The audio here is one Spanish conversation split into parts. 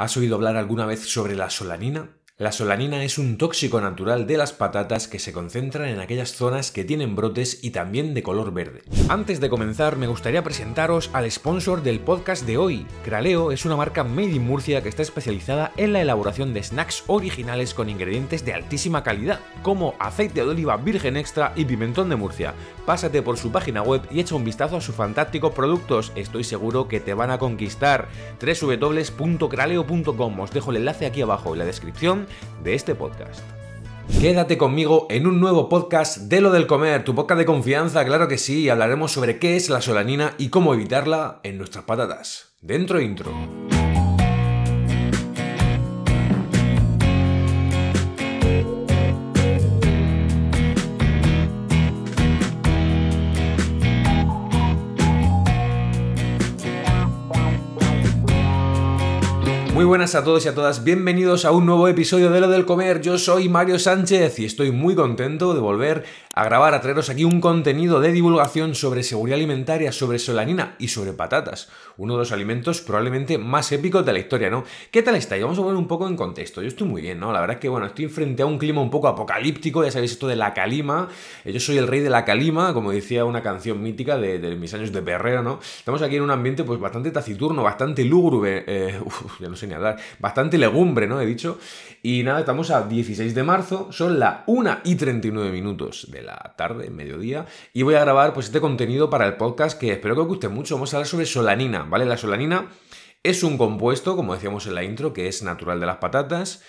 ¿Has oído hablar alguna vez sobre la solanina? La solanina es un tóxico natural de las patatas que se concentran en aquellas zonas que tienen brotes y también de color verde. Antes de comenzar me gustaría presentaros al sponsor del podcast de hoy. Craleo es una marca made in Murcia que está especializada en la elaboración de snacks originales con ingredientes de altísima calidad, como aceite de oliva virgen extra y pimentón de Murcia. Pásate por su página web y echa un vistazo a sus fantásticos productos, estoy seguro que te van a conquistar. www.craleo.com, os dejo el enlace aquí abajo en la descripción de este podcast. Quédate conmigo en un nuevo podcast de lo del comer, tu boca de confianza, claro que sí, hablaremos sobre qué es la solanina y cómo evitarla en nuestras patatas. Dentro intro. buenas a todos y a todas, bienvenidos a un nuevo episodio de Lo del Comer. Yo soy Mario Sánchez y estoy muy contento de volver a grabar, a traeros aquí un contenido de divulgación sobre seguridad alimentaria, sobre solanina y sobre patatas. Uno de los alimentos probablemente más épicos de la historia, ¿no? ¿Qué tal estáis? Vamos a poner un poco en contexto. Yo estoy muy bien, ¿no? La verdad es que, bueno, estoy frente a un clima un poco apocalíptico, ya sabéis esto de la calima. Eh, yo soy el rey de la calima, como decía una canción mítica de, mis años de perrero, ¿no? Estamos aquí en un ambiente pues bastante taciturno, bastante lúgubre. Eh, ya no sé ni hablar bastante legumbre, ¿no? He dicho. Y nada, estamos a 16 de marzo, son las 1 y 39 minutos de la tarde, mediodía, y voy a grabar pues este contenido para el podcast que espero que os guste mucho. Vamos a hablar sobre solanina, ¿vale? La solanina es un compuesto, como decíamos en la intro, que es natural de las patatas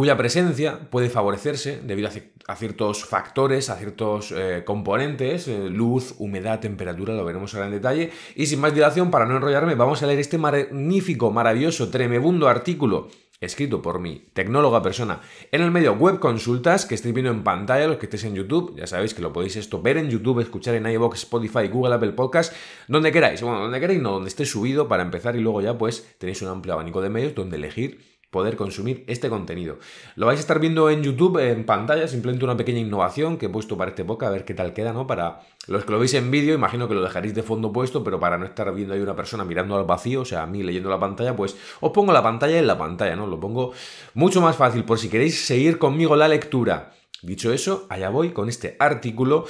cuya presencia puede favorecerse debido a, ciertos factores, a ciertos eh, componentes, eh, luz, humedad, temperatura, lo veremos ahora en detalle. Y sin más dilación, para no enrollarme, vamos a leer este magnífico, maravilloso, tremebundo artículo escrito por mi tecnóloga persona en el medio web consultas que estáis viendo en pantalla los que estéis en YouTube ya sabéis que lo podéis esto ver en YouTube escuchar en iVoox Spotify Google Apple Podcast donde queráis bueno donde queráis no donde esté subido para empezar y luego ya pues tenéis un amplio abanico de medios donde elegir poder consumir este contenido. Lo vais a estar viendo en YouTube, en pantalla, simplemente una pequeña innovación que he puesto para este podcast, a ver qué tal queda, ¿no? Para los que lo veis en vídeo, imagino que lo dejaréis de fondo puesto, pero para no estar viendo ahí una persona mirando al vacío, o sea, a mí leyendo la pantalla, pues os pongo la pantalla en la pantalla, ¿no? Lo pongo mucho más fácil por si queréis seguir conmigo la lectura. Dicho eso, allá voy con este artículo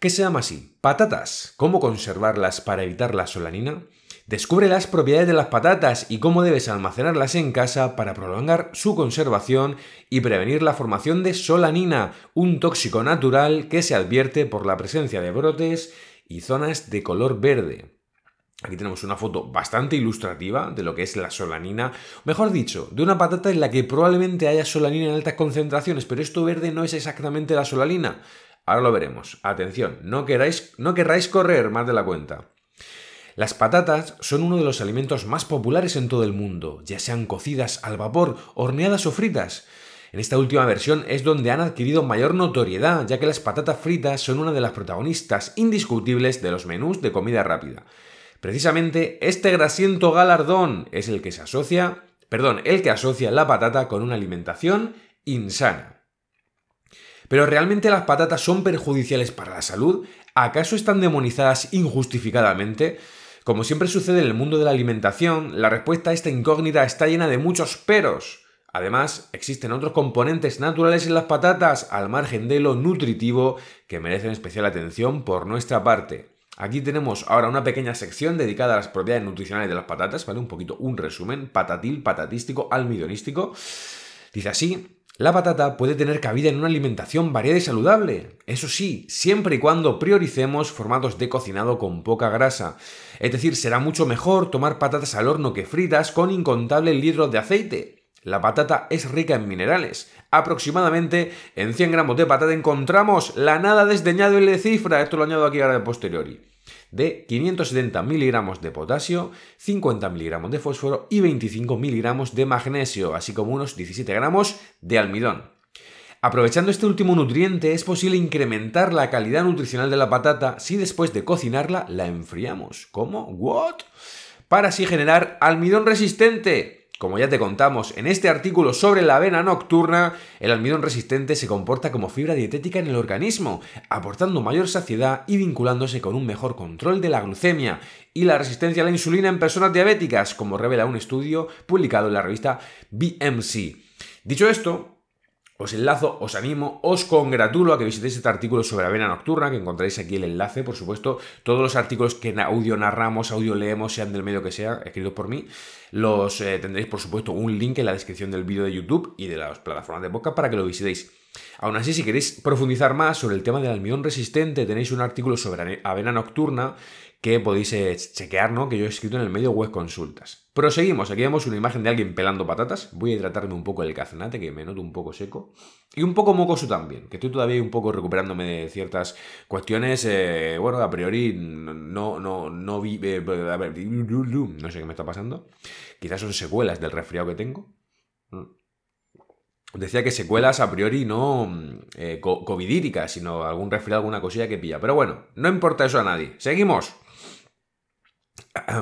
que se llama así, Patatas, ¿cómo conservarlas para evitar la solanina? Descubre las propiedades de las patatas y cómo debes almacenarlas en casa para prolongar su conservación y prevenir la formación de solanina, un tóxico natural que se advierte por la presencia de brotes y zonas de color verde. Aquí tenemos una foto bastante ilustrativa de lo que es la solanina, mejor dicho, de una patata en la que probablemente haya solanina en altas concentraciones, pero esto verde no es exactamente la solanina. Ahora lo veremos. Atención, no, queráis, no querráis correr más de la cuenta. Las patatas son uno de los alimentos más populares en todo el mundo, ya sean cocidas al vapor, horneadas o fritas. En esta última versión es donde han adquirido mayor notoriedad, ya que las patatas fritas son una de las protagonistas indiscutibles de los menús de comida rápida. Precisamente este grasiento galardón es el que se asocia, perdón, el que asocia la patata con una alimentación insana. Pero ¿realmente las patatas son perjudiciales para la salud? ¿Acaso están demonizadas injustificadamente? Como siempre sucede en el mundo de la alimentación, la respuesta a esta incógnita está llena de muchos peros. Además, existen otros componentes naturales en las patatas, al margen de lo nutritivo, que merecen especial atención por nuestra parte. Aquí tenemos ahora una pequeña sección dedicada a las propiedades nutricionales de las patatas, ¿vale? Un poquito, un resumen, patatil, patatístico, almidonístico. Dice así, la patata puede tener cabida en una alimentación variada y saludable, eso sí, siempre y cuando prioricemos formatos de cocinado con poca grasa. Es decir, será mucho mejor tomar patatas al horno que fritas con incontables litros de aceite. La patata es rica en minerales. Aproximadamente en 100 gramos de patata encontramos la nada desdeñable cifra, esto lo añado aquí ahora de posteriori de 570 miligramos de potasio, 50 miligramos de fósforo y 25 miligramos de magnesio, así como unos 17 gramos de almidón. Aprovechando este último nutriente es posible incrementar la calidad nutricional de la patata si después de cocinarla la enfriamos. ¿Cómo? ¿What? Para así generar almidón resistente, como ya te contamos en este artículo sobre la avena nocturna, el almidón resistente se comporta como fibra dietética en el organismo, aportando mayor saciedad y vinculándose con un mejor control de la glucemia y la resistencia a la insulina en personas diabéticas, como revela un estudio publicado en la revista BMC. Dicho esto, os enlazo, os animo, os congratulo a que visitéis este artículo sobre la vena nocturna, que encontráis aquí el enlace, por supuesto. Todos los artículos que en audio narramos, audio leemos, sean del medio que sea, escritos por mí, los eh, tendréis, por supuesto, un link en la descripción del vídeo de YouTube y de las plataformas de podcast para que lo visitéis. Aún así, si queréis profundizar más sobre el tema del almidón resistente, tenéis un artículo sobre avena nocturna que podéis eh, chequear, ¿no? Que yo he escrito en el medio web consultas. Proseguimos, aquí vemos una imagen de alguien pelando patatas. Voy a hidratarme un poco del cazenate, que me noto un poco seco. Y un poco mocoso también, que estoy todavía un poco recuperándome de ciertas cuestiones, eh, bueno, a priori no, no, no vi... Eh, no sé qué me está pasando. Quizás son secuelas del resfriado que tengo. Mm decía que secuelas a priori no mm, eh, covidíricas, sino algún resfriado, alguna cosilla que pilla. Pero bueno, no importa eso a nadie. Seguimos.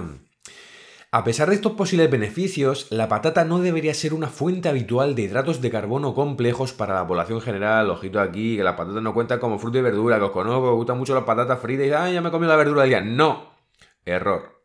A pesar de estos posibles beneficios, la patata no debería ser una fuente habitual de hidratos de carbono complejos para la población general. Ojito aquí, que la patata no cuenta como fruta y verdura, que os conozco, gustan mucho las patatas fritas y, ya me he la verdura del día. No, error.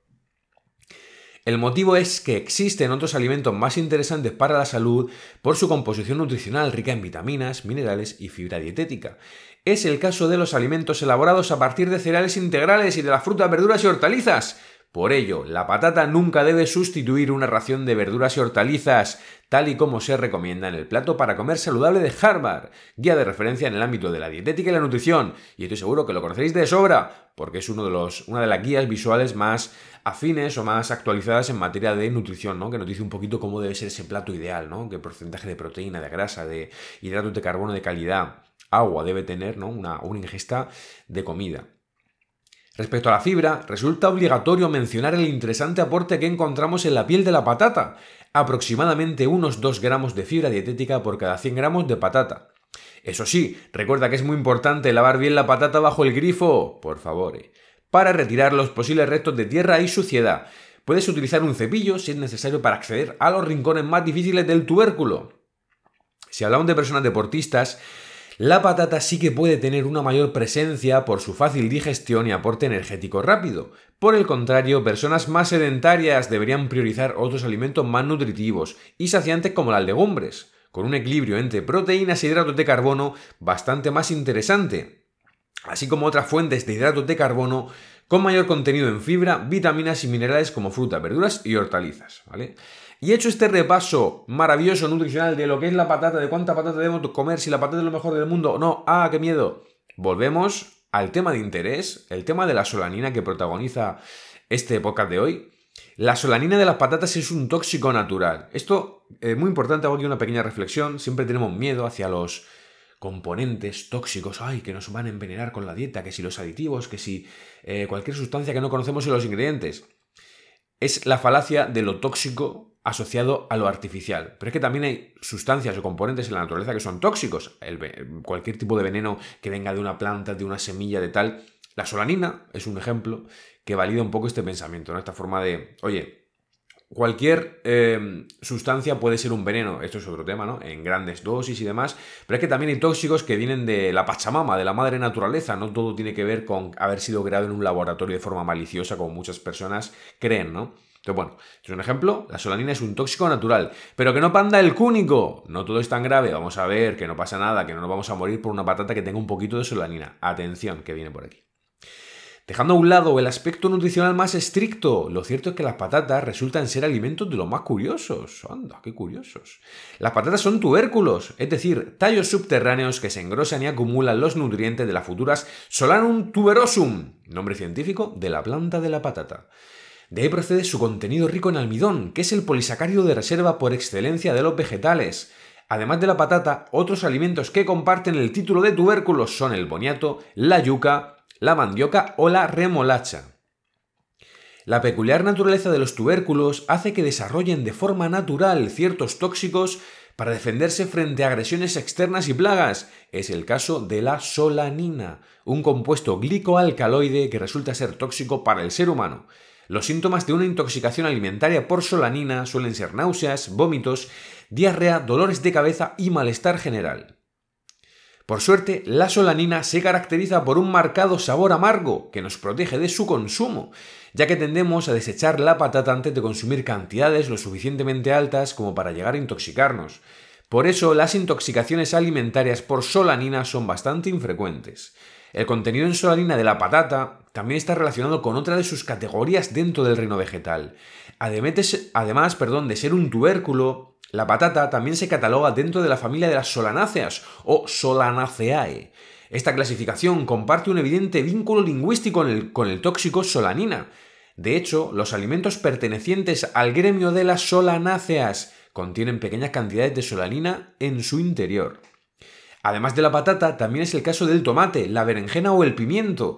El motivo es que existen otros alimentos más interesantes para la salud por su composición nutricional rica en vitaminas, minerales y fibra dietética. Es el caso de los alimentos elaborados a partir de cereales integrales y de las frutas, verduras y hortalizas, por ello, la patata nunca debe sustituir una ración de verduras y hortalizas, tal y como se recomienda en el plato para comer saludable de Harvard, guía de referencia en el ámbito de la dietética y la nutrición, y estoy seguro que lo conoceréis de sobra, porque es uno de los, una de las guías visuales más afines o más actualizadas en materia de nutrición, que nos dice un poquito cómo debe ser ese plato ideal, ¿no? qué porcentaje de proteína, de grasa, de hidratos de carbono de calidad, agua debe tener ¿no? una ingesta de comida. Respecto a la fibra, resulta obligatorio mencionar el interesante aporte que encontramos en la piel de la patata, aproximadamente unos 2 gramos de fibra dietética por cada 100 gramos de patata. Eso sí, recuerda que es muy importante lavar bien la patata bajo el grifo, por favor, eh, para retirar los posibles restos de tierra y suciedad. Puedes utilizar un cepillo si es necesario para acceder a los rincones más difíciles del tubérculo. Si hablamos de personas deportistas, la patata sí que puede tener una mayor presencia por su fácil digestión y aporte energético rápido. Por el contrario, personas más sedentarias deberían priorizar otros alimentos más nutritivos y saciantes como las legumbres, con un equilibrio entre proteínas y e hidratos de carbono bastante más interesante, así como otras fuentes de hidratos de carbono con mayor contenido en fibra, vitaminas y minerales como frutas, verduras y hortalizas. ¿vale? Y hecho este repaso maravilloso, nutricional, de lo que es la patata, de cuánta patata debemos comer, si la patata es lo mejor del mundo o no, ah, qué miedo. Volvemos al tema de interés, el tema de la solanina que protagoniza este podcast de hoy. La solanina de las patatas es un tóxico natural. Esto es eh, muy importante, hago aquí una pequeña reflexión. Siempre tenemos miedo hacia los componentes tóxicos, ay, que nos van a envenenar con la dieta, que si los aditivos, que si eh, cualquier sustancia que no conocemos en los ingredientes. Es la falacia de lo tóxico asociado a lo artificial. Pero es que también hay sustancias o componentes en la naturaleza que son tóxicos. cualquier tipo de veneno que venga de una planta, de una semilla, de tal. La solanina es un ejemplo que valida un poco este pensamiento, ¿no? Esta forma de, oye, cualquier em, sustancia puede ser un veneno, esto es otro tema, ¿no? En grandes dosis y demás, pero es que también hay tóxicos que vienen de la Pachamama, de la madre naturaleza, no todo tiene que ver con haber sido creado en un laboratorio de forma maliciosa como muchas personas creen, ¿no? Entonces, bueno, es un ejemplo, la solanina es un tóxico natural, pero que no panda el cúnico. No todo es tan grave, vamos a ver, que no pasa nada, que no nos vamos a morir por una patata que tenga un poquito de solanina. Atención, que viene por aquí. Dejando a un lado el aspecto nutricional más estricto, lo cierto es que las patatas resultan ser alimentos de los más curiosos. Anda, qué curiosos. Las patatas son tubérculos, es decir, tallos subterráneos que se engrosan y acumulan los nutrientes de las futuras Solanum tuberosum, nombre científico de la planta de la patata. De ahí procede su contenido rico en almidón, que es el polisacárido de reserva por excelencia de los vegetales. Además de la patata, otros alimentos que comparten el título de tubérculos son el boniato, la yuca, la mandioca o la remolacha. La peculiar naturaleza de los tubérculos hace que desarrollen de forma natural ciertos tóxicos para defenderse frente a agresiones externas y plagas. Es el caso de la solanina, un compuesto glicoalcaloide que resulta ser tóxico para el ser humano. Los síntomas de una intoxicación alimentaria por solanina suelen ser náuseas, vómitos, diarrea, dolores de cabeza y malestar general. Por suerte, la solanina se caracteriza por un marcado sabor amargo que nos protege de su consumo, ya que tendemos a desechar la patata antes de consumir cantidades lo suficientemente altas como para llegar a intoxicarnos. Por eso, las intoxicaciones alimentarias por solanina son bastante infrecuentes. El contenido en solanina de la patata, también está relacionado con otra de sus categorías dentro del reino vegetal. Además, perdón, de ser un tubérculo, la patata también se cataloga dentro de la familia de las solanáceas o solanaceae. Esta clasificación comparte un evidente vínculo lingüístico con el, con el tóxico solanina. De hecho, los alimentos pertenecientes al gremio de las solanáceas contienen pequeñas cantidades de solanina en su interior. Además de la patata, también es el caso del tomate, la berenjena o el pimiento,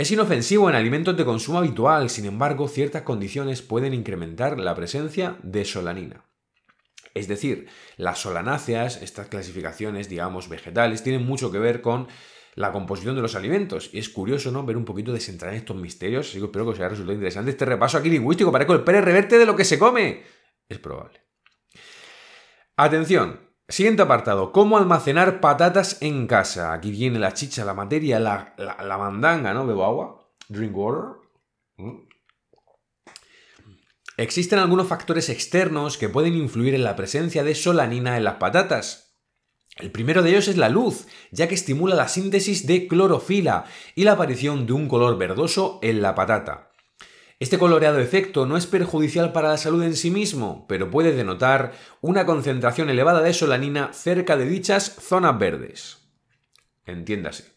es inofensivo en alimentos de consumo habitual, sin embargo, ciertas condiciones pueden incrementar la presencia de solanina. Es decir, las solanáceas, estas clasificaciones, digamos, vegetales, tienen mucho que ver con la composición de los alimentos. Y es curioso, ¿no? Ver un poquito desentrar estos misterios. Así que espero que os haya resultado interesante este repaso aquí lingüístico. que el Pérez Reverte de lo que se come. Es probable. Atención, Siguiente apartado, cómo almacenar patatas en casa. Aquí viene la chicha, la materia, la, mandanga, ¿no? Bebo agua, drink water. Mm. Existen algunos factores externos que pueden influir en la presencia de solanina en las patatas. El primero de ellos es la luz, ya que estimula la síntesis de clorofila y la aparición de un color verdoso en la patata. Este coloreado efecto no es perjudicial para la salud en sí mismo, pero puede denotar una concentración elevada de solanina cerca de dichas zonas verdes. Entiéndase.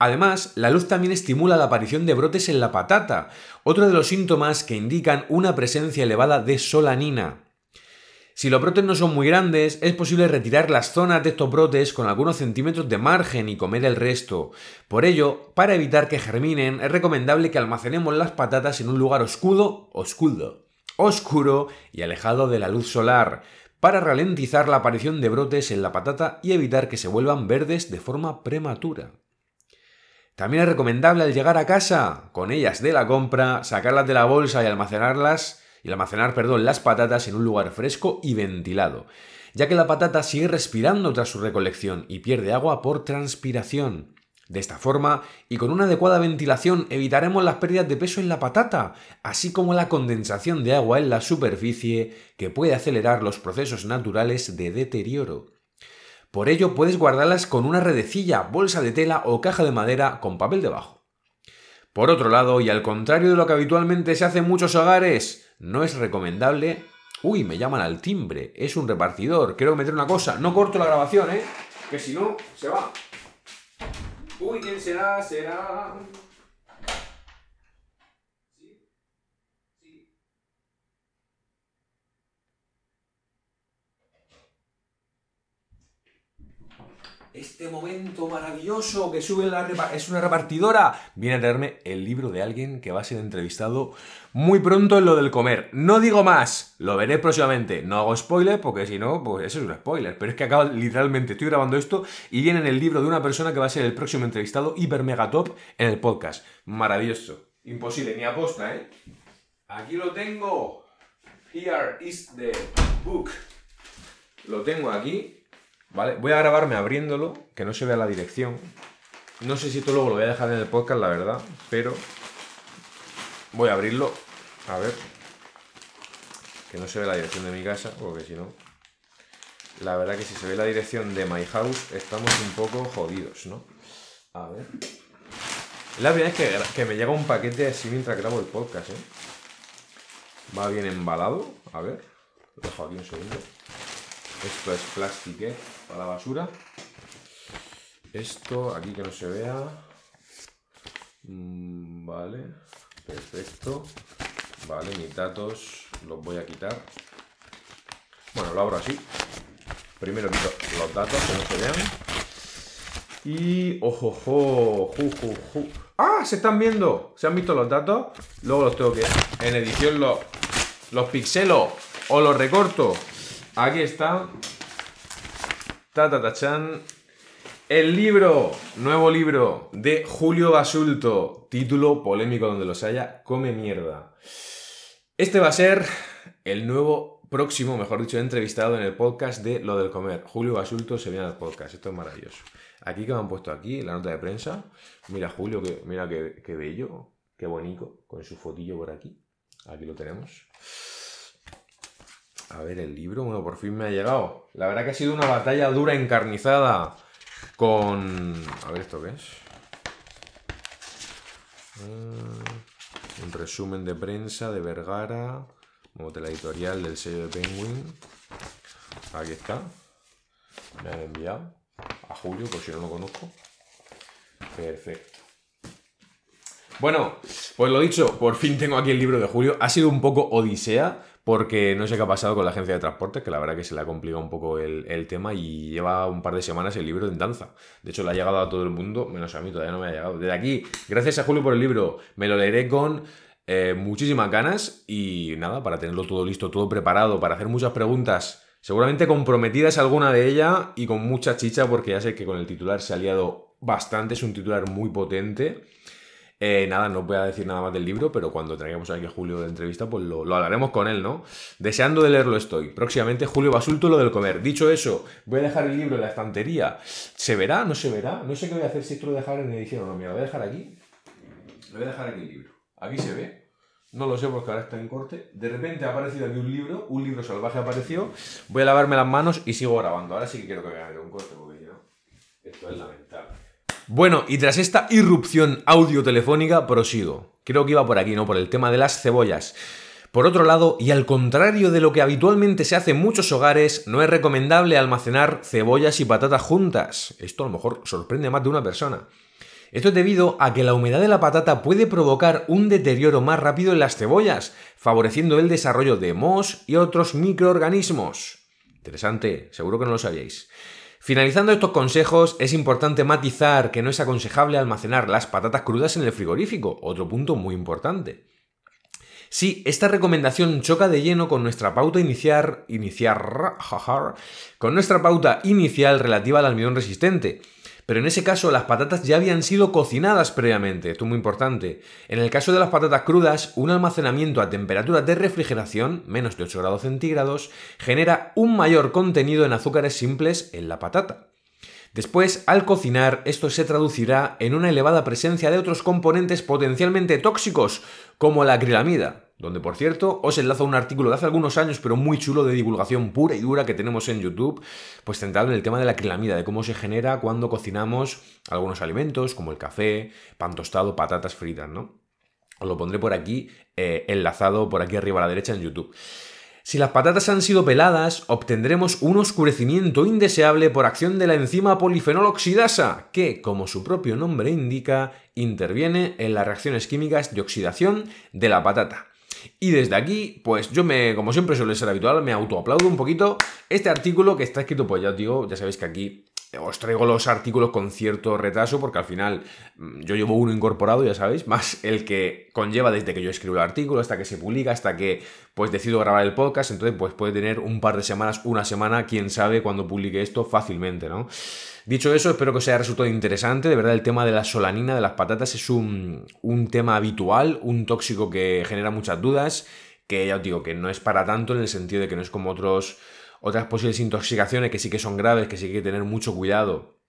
Además, la luz también estimula la aparición de brotes en la patata, otro de los síntomas que indican una presencia elevada de solanina. Si los brotes no son muy grandes, es posible retirar las zonas de estos brotes con algunos centímetros de margen y comer el resto. Por ello, para evitar que germinen, es recomendable que almacenemos las patatas en un lugar oscuro, oscuro, oscuro y alejado de la luz solar, para ralentizar la aparición de brotes en la patata y evitar que se vuelvan verdes de forma prematura. También es recomendable al llegar a casa, con ellas de la compra, sacarlas de la bolsa y almacenarlas y almacenar, perdón, las patatas en un lugar fresco y ventilado, ya que la patata sigue respirando tras su recolección y pierde agua por transpiración. De esta forma, y con una adecuada ventilación, evitaremos las pérdidas de peso en la patata, así como la condensación de agua en la superficie, que puede acelerar los procesos naturales de deterioro. Por ello, puedes guardarlas con una redecilla, bolsa de tela o caja de madera con papel debajo. Por otro lado, y al contrario de lo que habitualmente se hace en muchos hogares, no es recomendable... Uy, me llaman al timbre, es un repartidor, quiero meter una cosa, no corto la grabación, ¿eh? Que si no, se va. Uy, ¿quién será? Será... este momento maravilloso que sube la es una repartidora. Viene a traerme el libro de alguien que va a ser entrevistado muy pronto en lo del comer. No digo más, lo veré próximamente. No hago spoilers porque si no, pues eso es un spoiler. Pero es que acabo literalmente, estoy grabando esto y viene en el libro de una persona que va a ser el próximo entrevistado hiper mega top en el podcast. Maravilloso. Imposible, ni aposta, ¿eh? Aquí lo tengo. Here is the book. Lo tengo aquí ¿Vale? Voy a grabarme abriéndolo, que no se vea la dirección. No sé si esto luego lo voy a dejar en el podcast, la verdad, pero voy a abrirlo. A ver. Que no se ve la dirección de mi casa, porque si no... La verdad que si se ve la dirección de My House, estamos un poco jodidos, ¿no? A ver. La verdad es que, que me llega un paquete así mientras grabo el podcast, ¿eh? Va bien embalado. A ver. Lo dejo aquí un segundo. Esto es plástico para la basura. Esto aquí que no se vea. Mm, vale, perfecto. Vale, mis datos los voy a quitar. Bueno, lo abro así. Primero quito los datos que no se vean. Y. ¡Ojo, ¡Ju, ju, ¡Ah! Se están viendo. Se han visto los datos. Luego los tengo que. En edición los, los o los recorto. Aquí está. Tatatachan. El libro, nuevo libro de Julio Basulto, título polémico donde los haya, Come Mierda. Este va a ser el nuevo próximo, mejor dicho, entrevistado en el podcast de Lo del Comer. Julio Basulto se viene al podcast, esto es maravilloso. Aquí que me han puesto aquí, la nota de prensa. Mira Julio, que, mira qué, qué bello, qué bonito, con su fotillo por aquí. Aquí lo tenemos. A ver el libro, bueno, por fin me ha llegado. La verdad que ha sido una batalla dura, encarnizada. Con. A ver, ¿esto qué es? Ah, un resumen de prensa de Vergara. Como de la editorial del sello de Penguin. Aquí está. Me han enviado. A Julio, por si no lo conozco. Perfecto. Bueno, pues lo dicho, por fin tengo aquí el libro de Julio. Ha sido un poco odisea porque no sé qué ha pasado con la agencia de transporte, que la verdad que se le ha complicado un poco el, tema y lleva un par de semanas el libro en danza. De hecho, le ha llegado a todo el mundo, menos a mí, todavía no me ha llegado. Desde aquí, gracias a Julio por el libro, me lo leeré con eh, muchísimas ganas y nada, para tenerlo todo listo, todo preparado, para hacer muchas preguntas, seguramente comprometidas alguna de ella y con mucha chicha, porque ya sé que con el titular se ha liado bastante, es un titular muy potente. Eh, nada, no voy a decir nada más del libro, pero cuando traigamos aquí a Julio de entrevista, pues lo, hablaremos con él, ¿no? Deseando de leerlo estoy. Próximamente, Julio Basulto, lo del comer. Dicho eso, voy a dejar el libro en la estantería. ¿Se verá? ¿No se verá? No sé qué voy a hacer si esto lo dejar en edición o no. Mira, lo voy a dejar aquí. Lo voy a dejar aquí el libro. Aquí se ve. No lo sé porque ahora está en corte. De repente ha aparecido aquí un libro, un libro salvaje apareció. Voy a lavarme las manos y sigo grabando. Ahora sí que quiero que me haga un corte porque yo... Esto es lamentable. Bueno, y tras esta irrupción audio telefónica, prosigo. Creo que iba por aquí, ¿no? Por el tema de las cebollas. Por otro lado, y al contrario de lo que habitualmente se hace en muchos hogares, no es recomendable almacenar cebollas y patatas juntas. Esto a lo mejor sorprende a más de una persona. Esto es debido a que la humedad de la patata puede provocar un deterioro más rápido en las cebollas, favoreciendo el desarrollo de mos y otros microorganismos. Interesante, seguro que no lo sabíais. Finalizando estos consejos, es importante matizar que no es aconsejable almacenar las patatas crudas en el frigorífico, otro punto muy importante. Sí, esta recomendación choca de lleno con nuestra pauta iniciar, iniciar, con nuestra pauta inicial relativa al almidón resistente. Pero en ese caso las patatas ya habían sido cocinadas previamente, esto es muy importante. En el caso de las patatas crudas, un almacenamiento a temperatura de refrigeración, menos de 8 grados centígrados, genera un mayor contenido en azúcares simples en la patata. Después, al cocinar, esto se traducirá en una elevada presencia de otros componentes potencialmente tóxicos, como la acrilamida, donde por cierto os enlazo un artículo de hace algunos años, pero muy chulo de divulgación pura y dura que tenemos en YouTube, pues centrado en el tema de la acrilamida, de cómo se genera cuando cocinamos algunos alimentos, como el café, pan tostado, patatas fritas, ¿no? Os lo pondré por aquí, eh, enlazado por aquí arriba a la derecha en YouTube. Si las patatas han sido peladas, obtendremos un oscurecimiento indeseable por acción de la enzima polifenol oxidasa, que, como su propio nombre indica, interviene en las reacciones químicas de oxidación de la patata. Y desde aquí, pues yo me, como siempre suele ser habitual, me autoaplaudo un poquito este artículo que está escrito, pues ya digo, ya sabéis que aquí os traigo los artículos con cierto retraso porque al final mm, yo llevo uno incorporado, ya sabéis, más el que conlleva desde que yo escribo el artículo hasta que se publica, hasta que pues decido grabar el podcast, entonces pues puede tener un par de semanas, una semana, quién sabe cuando publique esto fácilmente, ¿no? Dicho eso, espero que os haya resultado interesante, de verdad el tema de la solanina de las patatas es un, un tema habitual, un tóxico que genera muchas dudas, que ya os digo que no es para tanto en el sentido de que no es como otros otras posibles intoxicaciones que sí que son graves, que sí que hay que tener mucho cuidado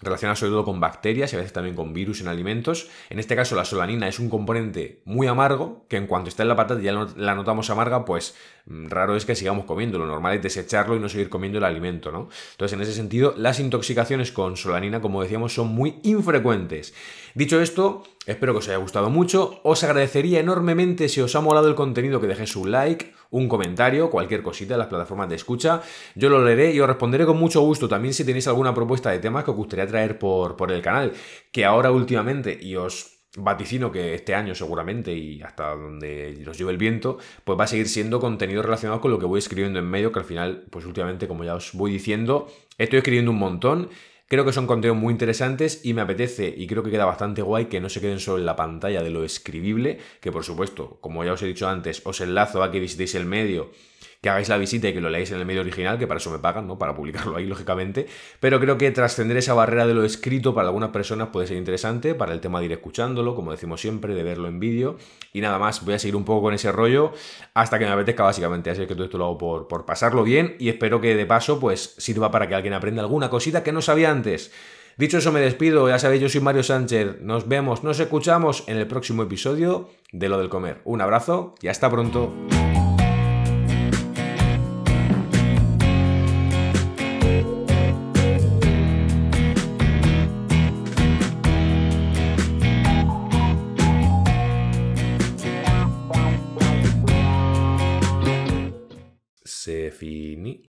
relacionadas sobre todo con bacterias y a veces también con virus en alimentos. En este caso la solanina es un componente muy amargo que en cuanto está en la patata ya la notamos amarga, pues mm, raro es que sigamos comiendo. Lo normal es desecharlo y no seguir comiendo el alimento, ¿no? Entonces en ese sentido las intoxicaciones con solanina, como decíamos, son muy infrecuentes. Dicho esto, espero que os haya gustado mucho. Os agradecería enormemente si os ha molado el contenido que dejéis un like un comentario, cualquier cosita de las plataformas de escucha. Yo lo leeré y os responderé con mucho gusto. También si tenéis alguna propuesta de temas que os gustaría traer por, por el canal, que ahora últimamente, y os vaticino que este año seguramente y hasta donde nos lleve el viento, pues va a seguir siendo contenido relacionado con lo que voy escribiendo en medio, que al final, pues últimamente, como ya os voy diciendo, estoy escribiendo un montón Creo que son contenidos muy interesantes y me apetece y creo que queda bastante guay que no se queden solo en la pantalla de lo escribible, que por supuesto, como ya os he dicho antes, os enlazo a que visitéis el medio que hagáis la visita y que lo leáis en el medio original, que para eso me pagan, ¿no? Para publicarlo ahí, lógicamente. Pero creo que trascender esa barrera de lo escrito para algunas personas puede ser interesante, para el tema de ir escuchándolo, como decimos siempre, de verlo en vídeo. Y nada más, voy a seguir un poco con ese rollo hasta que me apetezca, básicamente. Así que todo esto lo hago por, por pasarlo bien y espero que de paso, pues, sirva para que alguien aprenda alguna cosita que no sabía antes. Dicho eso, me despido. Ya sabéis, yo soy Mario Sánchez. Nos vemos, nos escuchamos en el próximo episodio de Lo del Comer. Un abrazo y hasta pronto.